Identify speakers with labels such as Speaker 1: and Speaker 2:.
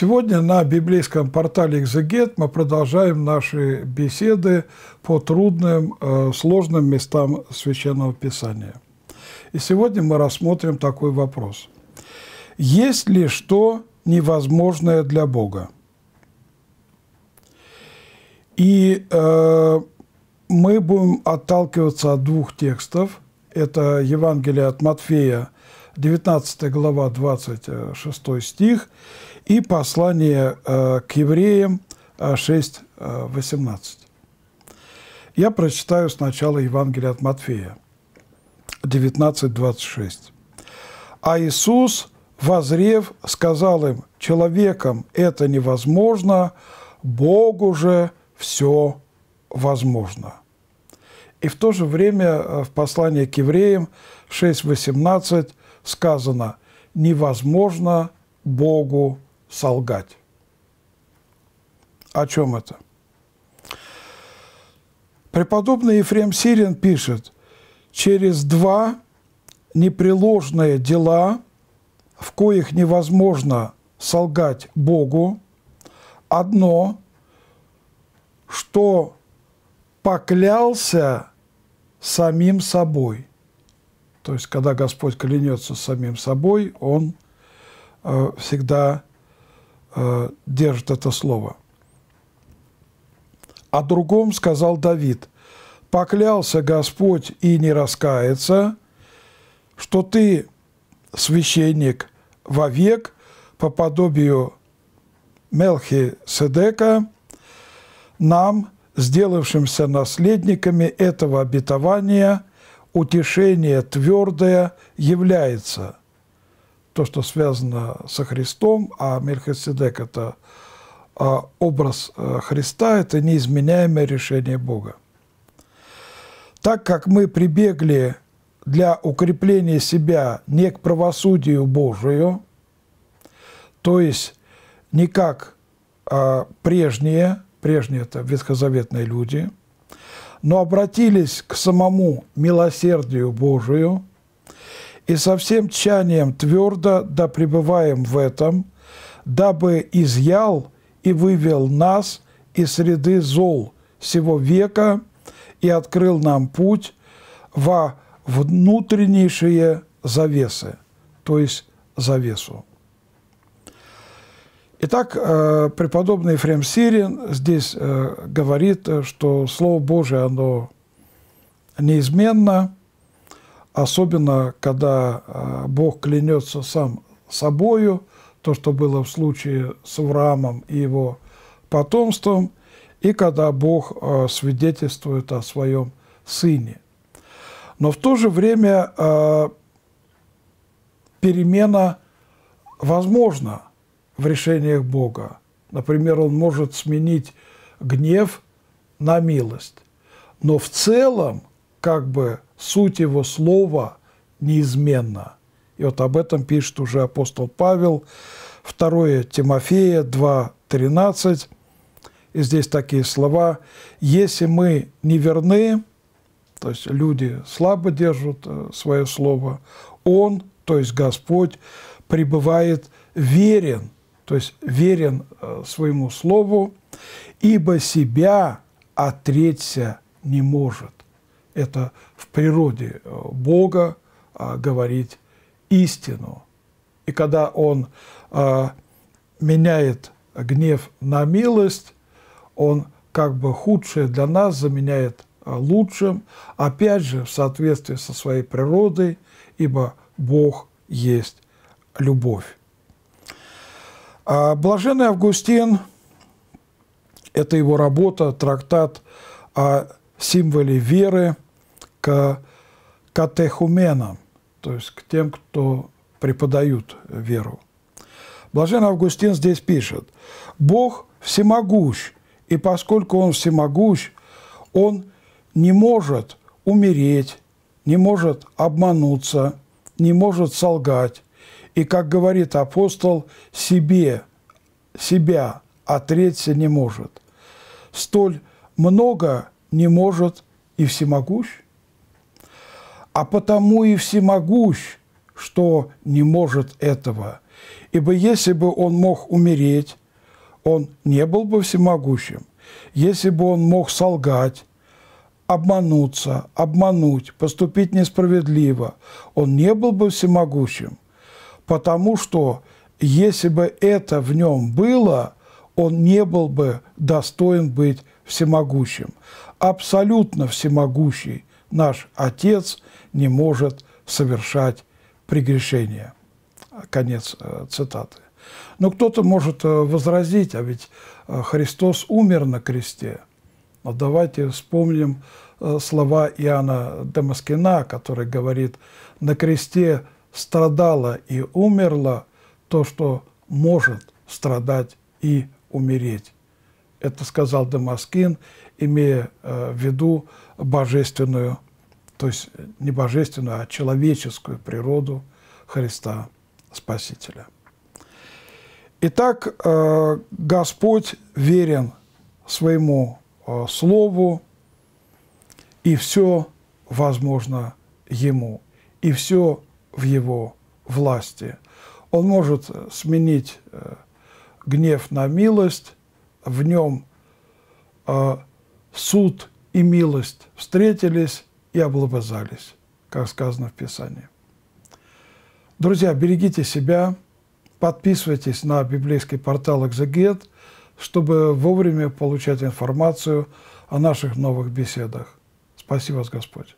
Speaker 1: Сегодня на библейском портале «Экзегет» мы продолжаем наши беседы по трудным, э, сложным местам Священного Писания. И сегодня мы рассмотрим такой вопрос. Есть ли что невозможное для Бога? И э, мы будем отталкиваться от двух текстов. Это Евангелие от Матфея – 19 глава, 26 стих, и послание э, к евреям 6, э, 18. Э, Я прочитаю сначала Евангелие от Матфея, 19, 26. «А Иисус, возрев, сказал им, человеком это невозможно, Богу же все возможно». И в то же время в послании к евреям 6.18 сказано «невозможно Богу солгать». О чем это? Преподобный Ефрем Сирин пишет, «Через два непреложные дела, в коих невозможно солгать Богу, одно, что поклялся самим собой. То есть, когда Господь клянется самим собой, Он э, всегда э, держит это слово. О другом сказал Давид, «Поклялся Господь и не раскается, что ты священник вовек по подобию Мелхи Седека, нам, сделавшимся наследниками этого обетования – утешение твердое является. То, что связано со Христом, а Мельхиседек – это а, образ э, Христа, это неизменяемое решение Бога. Так как мы прибегли для укрепления себя не к правосудию Божию, то есть не как а, прежние, прежние это ветхозаветные люди, но обратились к самому милосердию Божию и со всем тщанием твердо да пребываем в этом, дабы изъял и вывел нас из среды зол всего века и открыл нам путь во внутреннейшие завесы, то есть завесу. Итак, э, преподобный Ефрем Сирин здесь э, говорит, э, что Слово Божие, оно неизменно, особенно когда Бог клянется сам собою, то, что было в случае с Авраамом и его потомством, и когда Бог свидетельствует о своем сыне. Но в то же время перемена возможна – в решениях Бога. Например, он может сменить гнев на милость. Но в целом, как бы, суть его слова неизменна. И вот об этом пишет уже апостол Павел, 2 Тимофея 2.13. И здесь такие слова. «Если мы не верны, то есть люди слабо держат э, свое слово, Он, то есть Господь, пребывает верен, то есть верен э, своему слову, ибо себя отречься не может. Это в природе э, Бога э, говорить истину. И когда он меняет гнев на милость, он как бы худшее для нас заменяет лучшим, опять же, в соответствии со своей природой, ибо Бог есть любовь. А Блаженный Августин, это его работа, трактат о символе веры к катехуменам, то есть к тем, кто преподают веру. Блаженный Августин здесь пишет, «Бог всемогущ, и поскольку Он всемогущ, Он не может умереть, не может обмануться, не может солгать, и, как говорит апостол, себе, себя отречься не может. Столь много не может и всемогущ, а потому и всемогущ, что не может этого. Ибо если бы он мог умереть, он не был бы всемогущим. Если бы он мог солгать, обмануться, обмануть, поступить несправедливо, он не был бы всемогущим – потому что если бы это в нем было, он не был бы достоин быть всемогущим. Абсолютно всемогущий наш Отец не может совершать прегрешения. Конец э, цитаты. Но кто-то может э, возразить, а ведь э, Христос умер на кресте. Но давайте вспомним слова Иоанна Демаскина, который говорит, на кресте страдало и умерло то, что может страдать и умереть. Это сказал Дамаскин, имея э, в виду божественную, то есть не божественную, а человеческую природу Христа Спасителя. Итак, э, Господь верен своему э, Слову, и все возможно Ему, и все в его власти. Он может э, сменить э, гнев на милость, в нем э, суд и милость встретились и облобызались, как сказано в Писании. Друзья, берегите себя, подписывайтесь на библейский портал «Экзегет», чтобы вовремя получать информацию о наших новых беседах. спасибо вас, Господь!